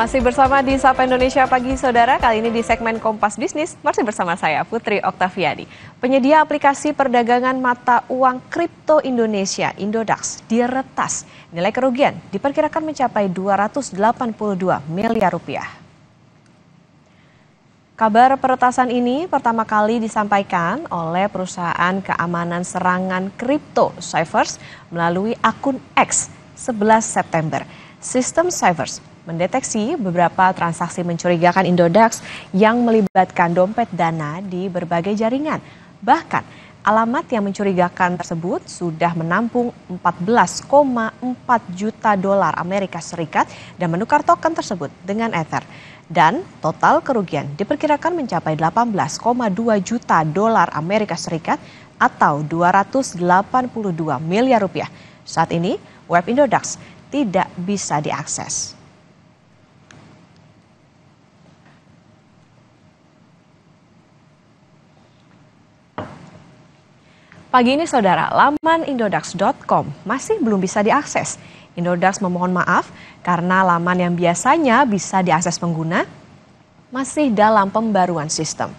Masih bersama di Sapa Indonesia Pagi Saudara, kali ini di segmen Kompas Bisnis, masih bersama saya Putri Oktaviani. Penyedia aplikasi perdagangan mata uang kripto Indonesia, Indodax, diretas. Nilai kerugian diperkirakan mencapai 282 miliar rupiah. Kabar peretasan ini pertama kali disampaikan oleh perusahaan keamanan serangan kripto Cyphers melalui akun X 11 September. Sistem Cyphers mendeteksi beberapa transaksi mencurigakan Indodax yang melibatkan dompet dana di berbagai jaringan. Bahkan alamat yang mencurigakan tersebut sudah menampung 14,4 juta dolar Amerika Serikat dan menukar token tersebut dengan Ether. Dan total kerugian diperkirakan mencapai 18,2 juta dolar Amerika Serikat atau 282 miliar rupiah. Saat ini, web Indodax tidak bisa diakses. Pagi ini saudara, laman indodax.com masih belum bisa diakses. Indodax memohon maaf karena laman yang biasanya bisa diakses pengguna masih dalam pembaruan sistem.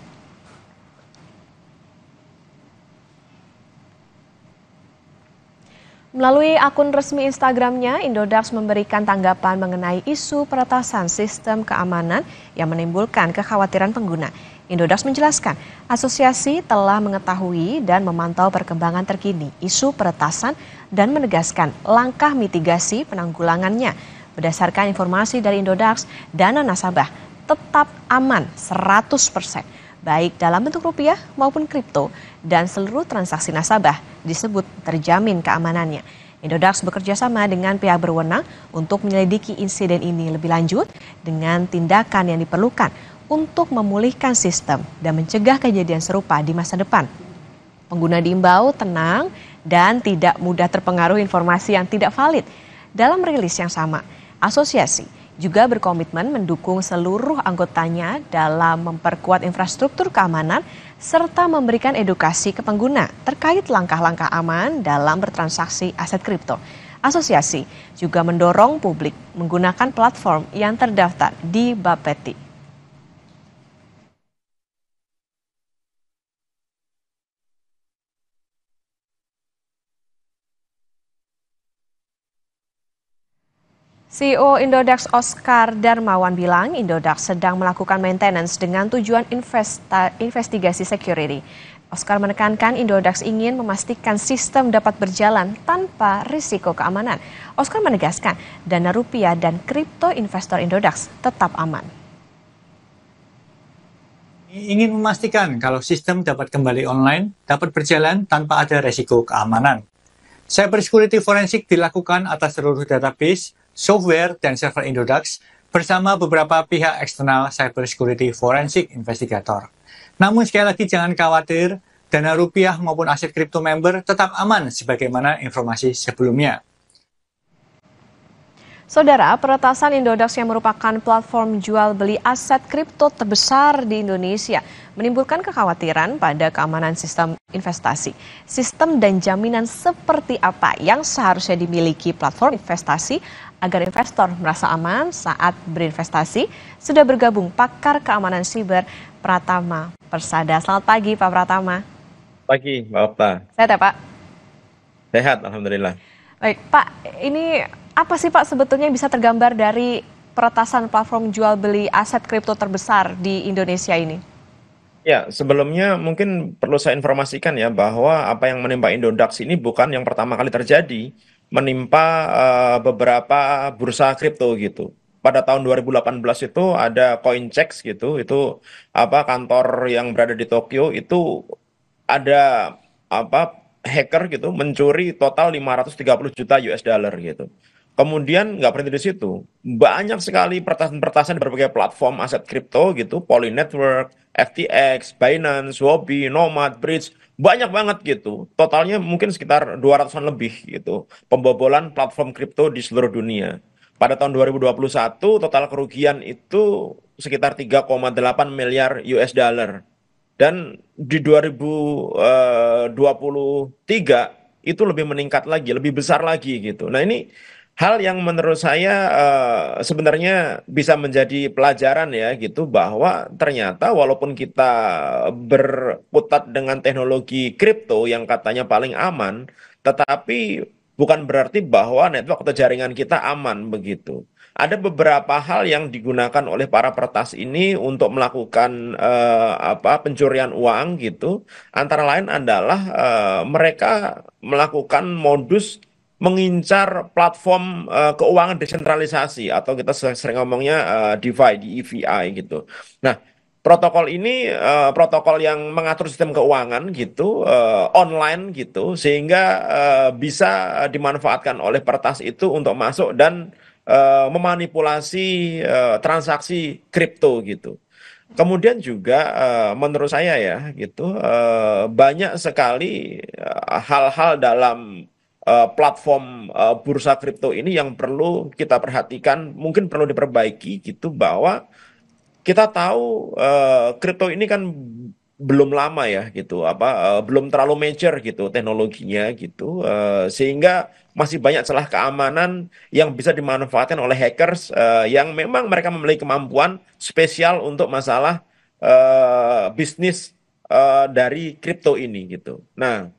Melalui akun resmi Instagramnya, Indodax memberikan tanggapan mengenai isu peretasan sistem keamanan yang menimbulkan kekhawatiran pengguna. Indodax menjelaskan, asosiasi telah mengetahui dan memantau perkembangan terkini isu peretasan dan menegaskan langkah mitigasi penanggulangannya. Berdasarkan informasi dari Indodax, dana nasabah tetap aman 100%, baik dalam bentuk rupiah maupun kripto, dan seluruh transaksi nasabah disebut terjamin keamanannya. Indodax bekerja sama dengan pihak berwenang untuk menyelidiki insiden ini lebih lanjut dengan tindakan yang diperlukan untuk memulihkan sistem dan mencegah kejadian serupa di masa depan. Pengguna diimbau tenang dan tidak mudah terpengaruh informasi yang tidak valid. Dalam rilis yang sama, asosiasi juga berkomitmen mendukung seluruh anggotanya dalam memperkuat infrastruktur keamanan serta memberikan edukasi ke pengguna terkait langkah-langkah aman dalam bertransaksi aset kripto. Asosiasi juga mendorong publik menggunakan platform yang terdaftar di Bapeti. CEO Indodax Oscar Darmawan bilang Indodax sedang melakukan maintenance dengan tujuan investa, investigasi security. Oscar menekankan Indodax ingin memastikan sistem dapat berjalan tanpa risiko keamanan. Oscar menegaskan dana rupiah dan kripto investor Indodax tetap aman. Ingin memastikan kalau sistem dapat kembali online, dapat berjalan tanpa ada risiko keamanan. Cybersecurity forensik dilakukan atas seluruh database software, dan server Indodax bersama beberapa pihak eksternal cybersecurity forensik investigator. Namun sekali lagi jangan khawatir, dana rupiah maupun aset kripto member tetap aman sebagaimana informasi sebelumnya. Saudara, peretasan Indodax yang merupakan platform jual beli aset kripto terbesar di Indonesia menimbulkan kekhawatiran pada keamanan sistem investasi. Sistem dan jaminan seperti apa yang seharusnya dimiliki platform investasi agar investor merasa aman saat berinvestasi, sudah bergabung pakar keamanan siber Pratama Persada. Selamat pagi Pak Pratama. Pagi Mbak Opta. Sehat ya Pak? Sehat Alhamdulillah. Baik Pak, ini apa sih Pak sebetulnya yang bisa tergambar dari peretasan platform jual beli aset kripto terbesar di Indonesia ini? Ya, sebelumnya mungkin perlu saya informasikan ya bahwa apa yang menimpa Indodax ini bukan yang pertama kali terjadi menimpa uh, beberapa bursa kripto gitu. Pada tahun 2018 itu ada Coincheck gitu, itu apa kantor yang berada di Tokyo itu ada apa hacker gitu mencuri total 530 juta US dollar gitu. Kemudian nggak berhenti di situ, banyak sekali pertasan-pertasan di berbagai platform aset kripto gitu, Poly Network, FTX, Binance, Wobi, Nomad, Bridge, banyak banget gitu. Totalnya mungkin sekitar 200-an lebih gitu. Pembobolan platform kripto di seluruh dunia. Pada tahun 2021 total kerugian itu sekitar 3,8 miliar US dollar. Dan di 2023 eh, itu lebih meningkat lagi, lebih besar lagi gitu. Nah, ini hal yang menurut saya uh, sebenarnya bisa menjadi pelajaran ya gitu bahwa ternyata walaupun kita berputat dengan teknologi kripto yang katanya paling aman, tetapi bukan berarti bahwa network atau jaringan kita aman begitu. Ada beberapa hal yang digunakan oleh para peretas ini untuk melakukan uh, apa pencurian uang gitu. Antara lain adalah uh, mereka melakukan modus mengincar platform uh, keuangan desentralisasi atau kita sering ngomongnya uh, DeFi, DeFi gitu. Nah, protokol ini uh, protokol yang mengatur sistem keuangan gitu uh, online gitu sehingga uh, bisa dimanfaatkan oleh pertas itu untuk masuk dan uh, memanipulasi uh, transaksi kripto gitu. Kemudian juga uh, menurut saya ya gitu uh, banyak sekali hal-hal uh, hal -hal dalam Eh, platform eh, bursa kripto ini yang perlu kita perhatikan, mungkin perlu diperbaiki gitu bahwa kita tahu eh, kripto ini kan belum lama ya gitu apa uh, belum terlalu major gitu teknologinya gitu uh, sehingga masih banyak celah keamanan yang bisa dimanfaatkan oleh hackers uh, yang memang mereka memiliki kemampuan spesial untuk masalah uh, bisnis uh, dari kripto ini gitu. Nah,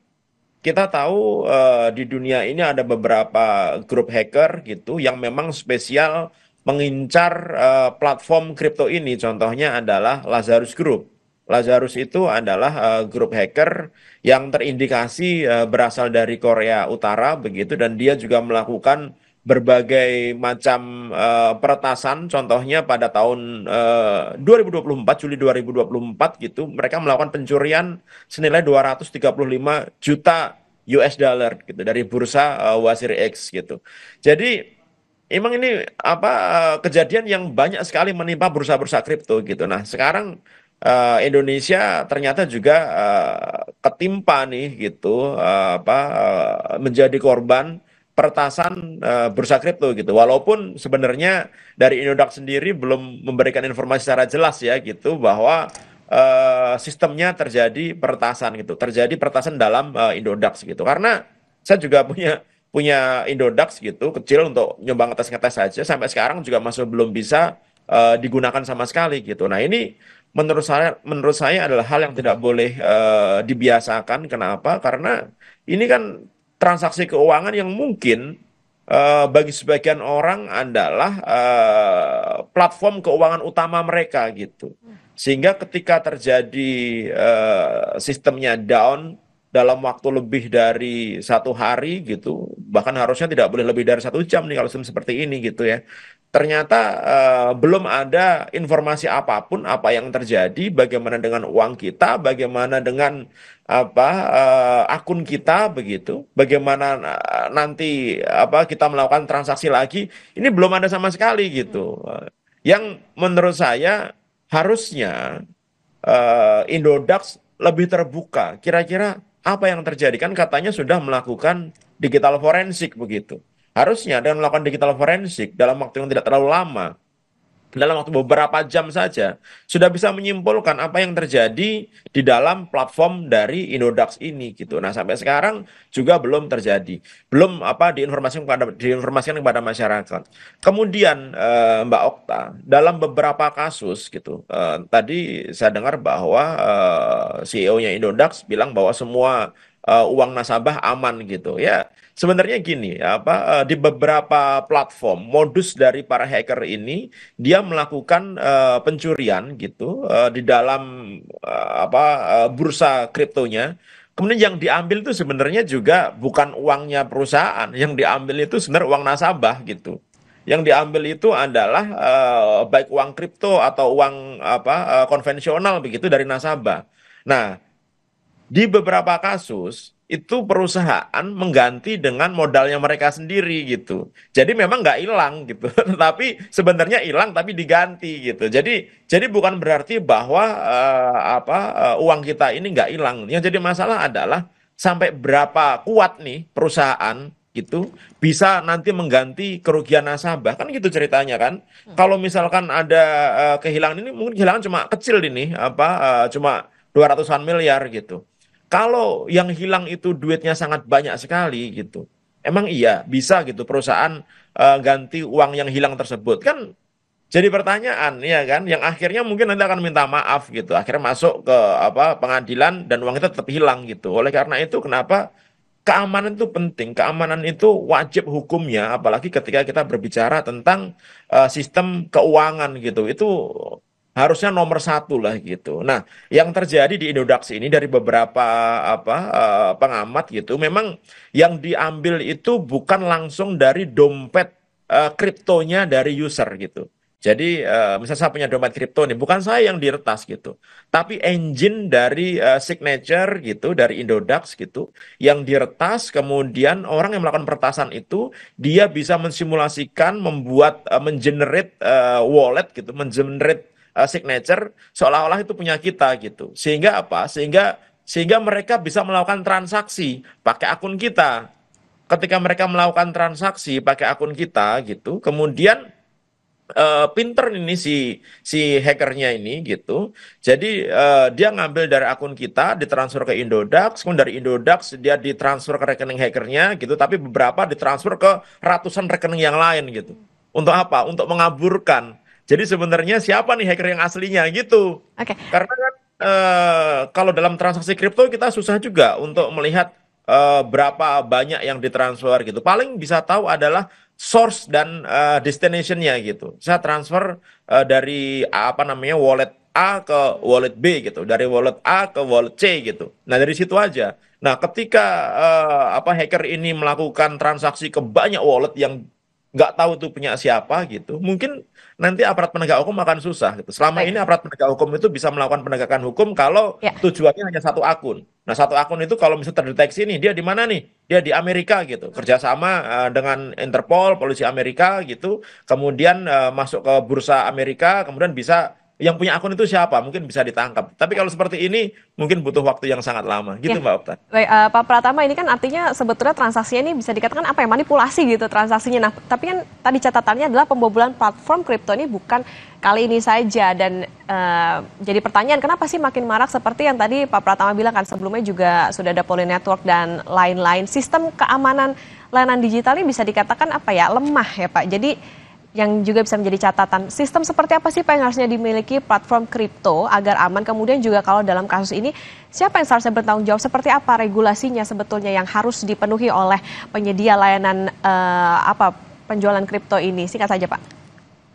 kita tahu eh, di dunia ini ada beberapa grup hacker gitu yang memang spesial mengincar eh, platform kripto ini. Contohnya adalah Lazarus Group. Lazarus itu adalah uh, grup hacker yang terindikasi uh, berasal dari Korea Utara begitu dan dia juga melakukan berbagai macam uh, peretasan contohnya pada tahun eh, uh, 2024 Juli 2024 gitu mereka melakukan pencurian senilai 235 juta US dollar gitu dari bursa uh, eh, Wasir X gitu. Jadi emang ini apa uh, kejadian yang banyak sekali menimpa bursa-bursa kripto gitu. Nah, sekarang uh, Indonesia ternyata juga uh, ketimpa nih gitu uh, apa uh, menjadi korban pertasan uh, bursa kripto gitu. Walaupun sebenarnya dari Indodax sendiri belum memberikan informasi secara jelas ya gitu bahwa uh, sistemnya terjadi pertasan gitu. Terjadi pertasan dalam uh, eh, Indodax gitu. Karena saya juga punya punya Indodax gitu kecil untuk nyumbang atas ngetes saja sampai sekarang juga masih belum bisa uh, digunakan sama sekali gitu. Nah, ini menurut saya menurut saya adalah hal yang tidak boleh uh, dibiasakan. Kenapa? Karena ini kan transaksi keuangan yang mungkin uh, bagi sebagian orang adalah uh, platform keuangan utama mereka gitu. Sehingga ketika terjadi uh, sistemnya down dalam waktu lebih dari satu hari gitu, bahkan harusnya tidak boleh lebih dari satu jam nih kalau sistem seperti ini gitu ya ternyata uh, belum ada informasi apapun apa yang terjadi, bagaimana dengan uang kita, bagaimana dengan apa uh, akun kita begitu, bagaimana eh, nanti apa kita melakukan transaksi lagi, ini belum ada sama sekali gitu. Hmm. Yang menurut saya harusnya uh, Indodax lebih terbuka. Kira-kira apa yang terjadi kan katanya sudah melakukan digital forensik begitu. Harusnya dengan melakukan digital forensik dalam waktu yang tidak terlalu lama, dalam waktu beberapa jam saja, sudah bisa menyimpulkan apa yang terjadi di dalam platform dari Indodax ini gitu. Nah, sampai sekarang juga belum terjadi. Belum apa diinformasikan kepada diinformasikan kepada masyarakat. Kemudian eh, Mbak Okta, dalam beberapa kasus gitu. Eh, tadi saya dengar bahwa eh, CEO-nya Indodax bilang bahwa semua uh, uang nasabah aman gitu ya sebenarnya gini apa uh, di beberapa platform modus dari para hacker ini dia melakukan uh, pencurian gitu uh, di dalam uh, apa uh, bursa kriptonya Kemudian yang diambil itu sebenarnya juga bukan uangnya perusahaan, yang diambil itu sebenarnya uang nasabah gitu. Yang diambil itu adalah uh, baik uang kripto atau uang apa uh, konvensional begitu dari nasabah. Nah, di beberapa kasus itu perusahaan mengganti dengan modalnya mereka sendiri gitu. Jadi memang nggak hilang gitu, tapi sebenarnya hilang tapi diganti gitu. Jadi jadi bukan berarti bahwa uh, apa uh, uang kita ini nggak hilang. Yang jadi masalah adalah sampai berapa kuat nih perusahaan itu bisa nanti mengganti kerugian nasabah kan gitu ceritanya kan hmm. kalau misalkan ada uh, kehilangan ini mungkin kehilangan cuma kecil ini apa uh, cuma 200-an miliar gitu kalau yang hilang itu duitnya sangat banyak sekali gitu. Emang iya bisa gitu perusahaan uh, ganti uang yang hilang tersebut kan jadi pertanyaan ya kan yang akhirnya mungkin Anda akan minta maaf gitu akhirnya masuk ke apa pengadilan dan uang itu tetap hilang gitu oleh karena itu kenapa keamanan itu penting keamanan itu wajib hukumnya apalagi ketika kita berbicara tentang uh, sistem keuangan gitu itu harusnya nomor satu lah gitu. Nah, yang terjadi di Indodax ini dari beberapa apa eh, pengamat gitu, memang yang diambil itu bukan langsung dari dompet uh, kriptonya dari user gitu. Jadi uh, misalnya saya punya dompet kripto nih, bukan saya yang diretas gitu, tapi engine dari uh, signature gitu dari Indodax gitu yang diretas, kemudian orang yang melakukan peretasan itu dia bisa mensimulasikan, membuat uh, mengenerate uh, wallet gitu, mengenerate uh, signature seolah-olah itu punya kita gitu. Sehingga apa? Sehingga sehingga mereka bisa melakukan transaksi pakai akun kita. Ketika mereka melakukan transaksi pakai akun kita gitu, kemudian uh, pinter ini si si hackernya ini gitu. Jadi uh, dia ngambil dari akun kita, ditransfer ke Indodax, kemudian dari Indodax dia ditransfer ke rekening hackernya gitu, tapi beberapa ditransfer ke ratusan rekening yang lain gitu. Untuk apa? Untuk mengaburkan jadi sebenarnya siapa nih hacker yang aslinya gitu. Okay. Karena kan uh, kalau dalam transaksi kripto kita susah juga untuk melihat uh, berapa banyak yang ditransfer gitu. Paling bisa tahu adalah source dan uh, destinationnya gitu. Saya transfer uh, dari apa namanya wallet A ke wallet B gitu, dari wallet A ke wallet C gitu. Nah dari situ aja. Nah ketika uh, apa hacker ini melakukan transaksi ke banyak wallet yang nggak tahu tuh punya siapa gitu mungkin nanti aparat penegak hukum akan susah gitu selama Baik. ini aparat penegak hukum itu bisa melakukan penegakan hukum kalau ya. tujuannya hanya satu akun nah satu akun itu kalau misalnya terdeteksi nih dia di mana nih dia di Amerika gitu kerjasama uh, dengan Interpol polisi Amerika gitu kemudian uh, masuk ke bursa Amerika kemudian bisa yang punya akun itu siapa mungkin bisa ditangkap. Tapi kalau seperti ini mungkin butuh waktu yang sangat lama, gitu ya. Mbak Okta. Baik, uh, Pak Pratama ini kan artinya sebetulnya transaksinya ini bisa dikatakan apa ya manipulasi gitu transaksinya. Nah, tapi kan tadi catatannya adalah pembobolan platform kripto ini bukan kali ini saja dan uh, jadi pertanyaan kenapa sih makin marak seperti yang tadi Pak Pratama bilang kan sebelumnya juga sudah ada Poli Network dan lain-lain. Sistem keamanan layanan digital ini bisa dikatakan apa ya lemah ya Pak. Jadi yang juga bisa menjadi catatan. Sistem seperti apa sih Pak yang harusnya dimiliki platform kripto agar aman? Kemudian juga kalau dalam kasus ini siapa yang seharusnya bertanggung jawab? Seperti apa regulasinya sebetulnya yang harus dipenuhi oleh penyedia layanan eh, apa penjualan kripto ini? Singkat saja Pak.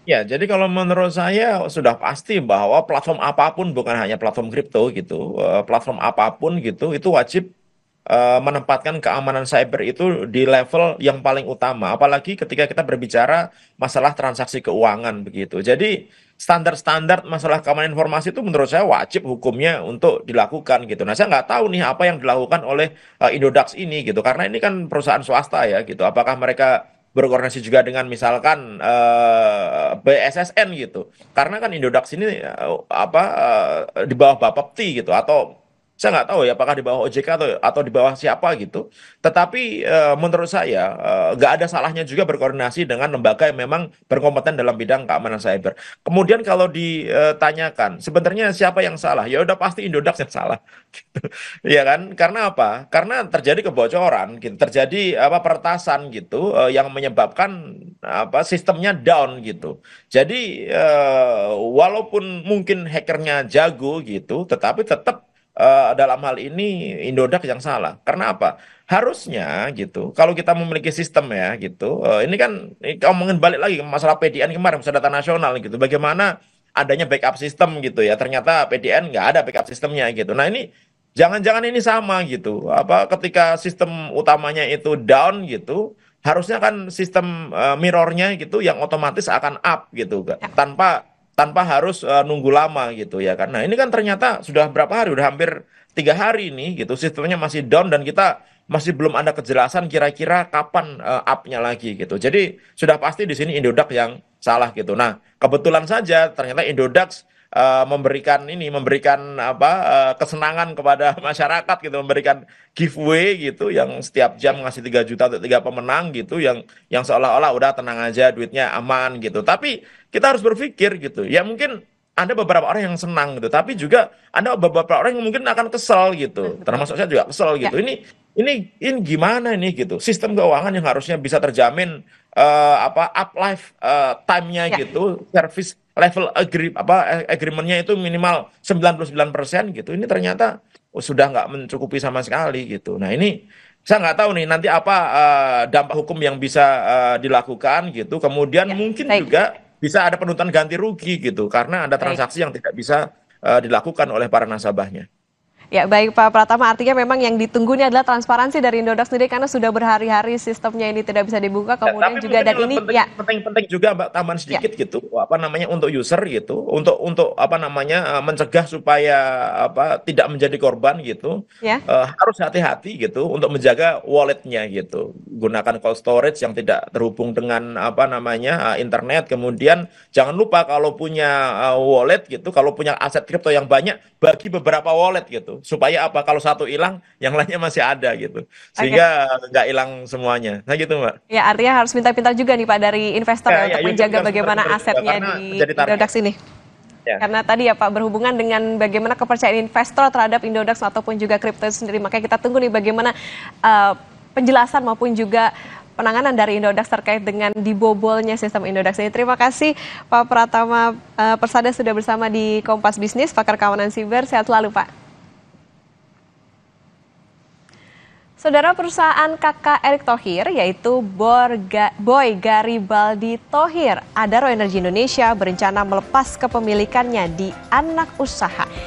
Ya, jadi kalau menurut saya sudah pasti bahwa platform apapun bukan hanya platform kripto gitu, eh, platform apapun gitu itu wajib Eh, menempatkan keamanan cyber itu di level yang paling utama, apalagi ketika kita berbicara masalah transaksi keuangan begitu. Jadi standar-standar masalah keamanan informasi itu menurut saya wajib hukumnya untuk dilakukan gitu. Nah saya nggak tahu nih apa yang dilakukan oleh uh, Indodax ini gitu, karena ini kan perusahaan swasta ya gitu. Apakah mereka berkoordinasi juga dengan misalkan uh, eh, BSSN gitu, karena kan Indodax ini uh, apa uh, di bawah Bapepti gitu atau saya nggak tahu ya apakah di bawah OJK atau atau di bawah siapa gitu. Tetapi e, menurut saya e, ada salahnya juga berkoordinasi dengan lembaga yang memang berkompeten dalam bidang keamanan cyber. Kemudian kalau ditanyakan eh, sebenarnya siapa yang salah? Ya udah pasti Indodax yang salah. Gitu. ya kan? Karena apa? Karena terjadi kebocoran, gitu. terjadi apa pertasan gitu e, yang menyebabkan apa sistemnya down gitu. Jadi e, walaupun mungkin hackernya jago gitu, tetapi tetap Eh, dalam hal ini Indodax yang salah. Karena apa? Harusnya gitu, kalau kita memiliki sistem ya gitu, eh, ini kan ngomongin balik lagi masalah PDN kemarin, data nasional gitu, bagaimana adanya backup sistem gitu ya. Ternyata PDN nggak ada backup sistemnya gitu. Nah ini jangan-jangan ini sama gitu. Apa ketika sistem utamanya itu down gitu, harusnya kan sistem uh, mirrornya gitu yang otomatis akan up gitu ya. tanpa tanpa harus uh, nunggu lama gitu ya karena ini kan ternyata sudah berapa hari udah hampir tiga hari ini gitu sistemnya masih down dan kita masih belum ada kejelasan kira-kira kapan uh, up-nya lagi gitu jadi sudah pasti di sini Indodax yang salah gitu nah kebetulan saja ternyata Indodax Eh, memberikan ini memberikan apa eh, kesenangan kepada masyarakat gitu memberikan giveaway gitu yang setiap jam ngasih 3 juta untuk tiga pemenang gitu yang yang seolah-olah udah tenang aja duitnya aman gitu tapi kita harus berpikir gitu ya mungkin ada beberapa orang yang senang gitu, tapi juga ada beberapa orang yang mungkin akan kesel gitu. Hmm, termasuk saya juga kesel gitu. Ya. Ini ini ini gimana ini gitu. Sistem keuangan yang harusnya bisa terjamin uh, apa up life uh, time-nya ya. gitu, service level agree apa agreementnya itu minimal 99% gitu ini ternyata oh, sudah nggak mencukupi sama sekali gitu nah ini saya nggak tahu nih nanti apa uh, dampak hukum yang bisa uh, dilakukan gitu kemudian ya, mungkin baik. juga bisa ada penuntutan ganti rugi gitu karena ada transaksi baik. yang tidak bisa uh, dilakukan oleh para nasabahnya Ya baik Pak Pratama, artinya memang yang ditunggu ini adalah transparansi dari Indodax sendiri karena sudah berhari-hari sistemnya ini tidak bisa dibuka, ya, kemudian ya, juga dan ini penting, ya penting-penting juga Mbak Taman ya. sedikit ya. gitu, apa namanya untuk user gitu, untuk untuk apa namanya eh, mencegah supaya apa tidak menjadi korban gitu, ya. uh, harus hati-hati gitu untuk menjaga walletnya gitu, gunakan cold storage yang tidak terhubung dengan apa namanya eh, internet, kemudian jangan lupa kalau punya wallet gitu, kalau punya aset kripto yang banyak bagi beberapa wallet gitu Supaya apa? Kalau satu hilang, yang lainnya masih ada gitu. Sehingga nggak hilang semuanya. Nah gitu Mbak. Ya artinya harus pintar-pintar juga nih Pak dari investor ya, ya, untuk ya, menjaga bagaimana asetnya di Indodax ini. Ya. Karena tadi ya Pak berhubungan dengan bagaimana kepercayaan investor terhadap Indodax ataupun juga kripto sendiri. Makanya kita tunggu nih bagaimana uh, penjelasan maupun juga penanganan dari Indodax terkait dengan dibobolnya sistem Indodax ini. Terima kasih Pak Pratama eh, Persada sudah bersama di Kompas Bisnis, pakar kawanan siber. Sehat selalu Pak. Saudara perusahaan kakak Erick Thohir yaitu Borga, Boy Garibaldi Thohir, Adaro Energi Indonesia berencana melepas kepemilikannya di anak usaha